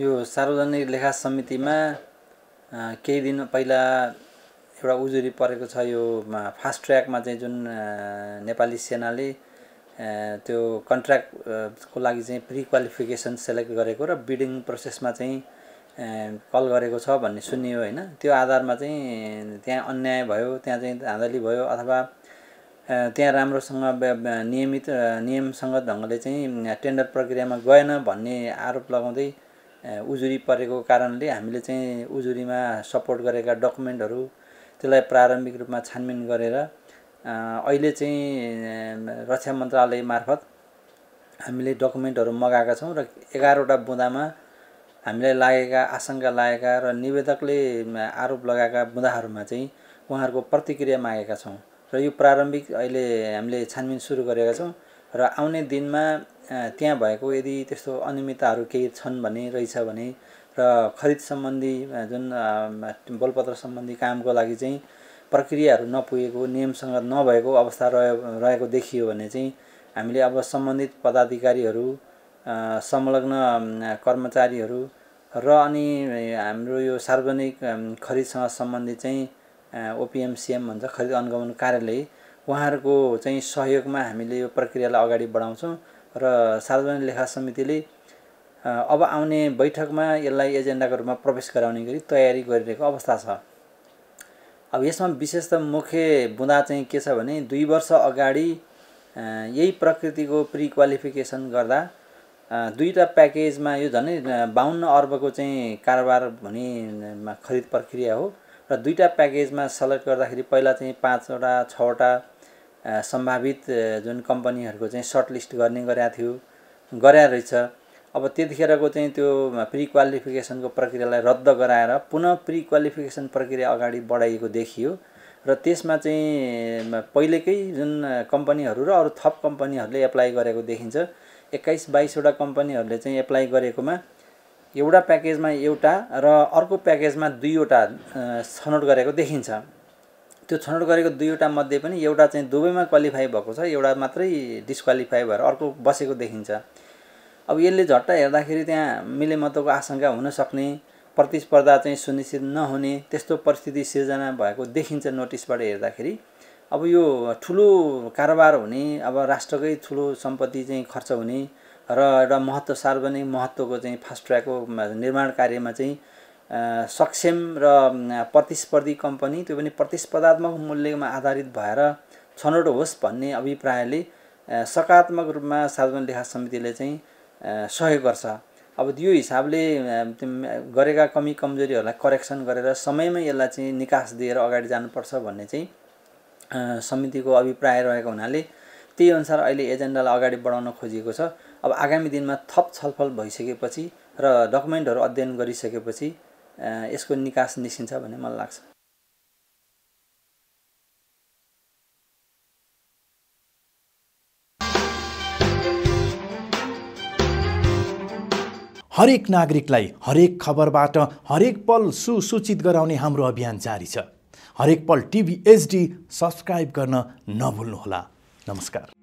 यो सार्वजनिक लेखा समितिमा केही दिन पहिला एउटा उजुरी परेको छ यो फास्ट ट्र्याकमा चाहिँ जुन नेपाली सेनाले त्यो कन्ट्र्याक्टको लागि चाहिँ प्रि क्वालिफिकेसन सेलेक्ट गरेको र बिडिङ प्रोसेसमा चाहिँ कल गरेको छ भन्ने सुनियो होइन त्यो आधारमा चाहिँ त्यहाँ अन्याय भयो त्यहाँ चाहिँ धाँधली भयो अथवा त्यहाँ राम्रोसँग नियमित नियमसङ्गत ढङ्गले चाहिँ टेन्डर प्रक्रियामा गएन भन्ने आरोप लगाउँदै उजुरी परेको कारणले हामीले चाहिँ उजुरीमा सपोर्ट गरेका डकुमेन्टहरू त्यसलाई प्रारम्भिक रूपमा छानबिन गरेर अहिले चाहिँ रक्षा मन्त्रालय मार्फत हामीले डकुमेन्टहरू मगाएका छौँ र एघारवटा बुँदामा हामीलाई लागेका आशङ्का लागेका र निवेदकले आरोप लगाएका बुँदाहरूमा चाहिँ उहाँहरूको प्रतिक्रिया मागेका छौँ र यो प्रारम्भिक अहिले हामीले छानबिन सुरु गरेका छौँ र आउने दिनमा त्यहाँ भएको यदि त्यस्तो अनियमितताहरू केही छन् भने रहेछ भने र खरिद सम्बन्धी जुन बोलपत्र सम्बन्धी कामको लागि चाहिँ प्रक्रियाहरू नपुगेको नियमसँग नभएको अवस्था रह्यो रहेको देखियो भने चाहिँ हामीले अब सम्बन्धित पदाधिकारीहरू संलग्न कर्मचारीहरू र अनि हाम्रो यो सार्वजनिक खरिदसँग सम्बन्धित चाहिँ ओपिएमसिएम भन्छ खरिद अनुगमन कार्यालय उहाँहरूको चाहिँ सहयोगमा हामीले यो प्रक्रियालाई अगाडि बढाउँछौँ र सार्वजनिक लेखा समितिले अब आउने बैठकमा यसलाई एजेन्डाको रूपमा प्रवेश गराउने गरी तयारी गरिरहेको अवस्था छ अब यसमा विशेष त मुख्य बुँदा चाहिँ के छ भने दुई वर्ष अगाडि यही प्रकृतिको प्रिक्वालिफिकेसन गर्दा दुईवटा प्याकेजमा यो झनै बाहन्न अर्बको चाहिँ कारोबार भने खरिद प्रक्रिया हो र दुईवटा प्याकेजमा सेलेक्ट गर्दाखेरि पहिला चाहिँ पाँचवटा छवटा सम्भावित जुन कम्पनीहरूको चाहिँ सर्टलिस्ट गर्ने गरेका थियो गरे रहेछ अब त्यतिखेरको चाहिँ त्यो प्रि क्वालिफिकेसनको प्रक्रियालाई रद्द गराएर पुनः प्रि क्वालिफिकेसन प्रक्रिया अगाडि बढाइएको देखियो र त्यसमा चाहिँ पहिलेकै जुन कम्पनीहरू र अरू थप कम्पनीहरूले एप्लाई गरेको देखिन्छ एक्काइस बाइसवटा कम्पनीहरूले चाहिँ एप्लाई गरेकोमा एउटा प्याकेजमा एउटा र अर्को प्याकेजमा दुईवटा छनौट गरेको देखिन्छ त्यो छनौट गरेको दुईवटा मध्ये पनि एउटा चाहिँ दुवैमा क्वालिफाई भएको छ एउटा मात्रै डिस्क्वालिफाई भएर अर्को बसेको देखिन्छ अब यसले झट्ट हेर्दाखेरि त्यहाँ मिलेमतोको आशंका हुनसक्ने प्रतिस्पर्धा चाहिँ सुनिश्चित नहुने त्यस्तो परिस्थिति सिर्जना भएको देखिन्छ नोटिसबाट हेर्दाखेरि अब यो ठुलो कारोबार हुने अब राष्ट्रकै ठुलो सम्पत्ति चाहिँ खर्च हुने र एउटा महत्त्व सार्वजनिक महत्त्वको चाहिँ फास्ट ट्र्याकको निर्माण कार्यमा चाहिँ सक्षम र प्रतिस्पर्धी कम्पनी त्यो पनि प्रतिस्पर्धात्मक मूल्यमा आधारित भएर छनौट होस् भन्ने अभिप्रायले सकारात्मक रूपमा सार्वजनिक लेखा समितिले चाहिँ सहयोग गर्छ अब यो हिसाबले गरेका कमी कमजोरीहरूलाई करेक्सन गरेर समयमै यसलाई चाहिँ निकास दिएर अगाडि जानुपर्छ भन्ने चाहिँ समितिको अभिप्राय रहेको हुनाले त्यही अनुसार अहिले एजेन्डालाई अगाडि बढाउन खोजिएको छ अब आगामी दिनमा थप छलफल भइसकेपछि र डकुमेन्टहरू अध्ययन गरिसकेपछि यसको निकास निस्किन्छ भन्ने मलाई लाग्छ हरेक नागरिकलाई हरेक खबरबाट हरेक पल सुसूचित गराउने हाम्रो अभियान जारी छ हरेक पल टिभी एचडी सब्सक्राइब गर्न नभुल्नुहोला नमस्कार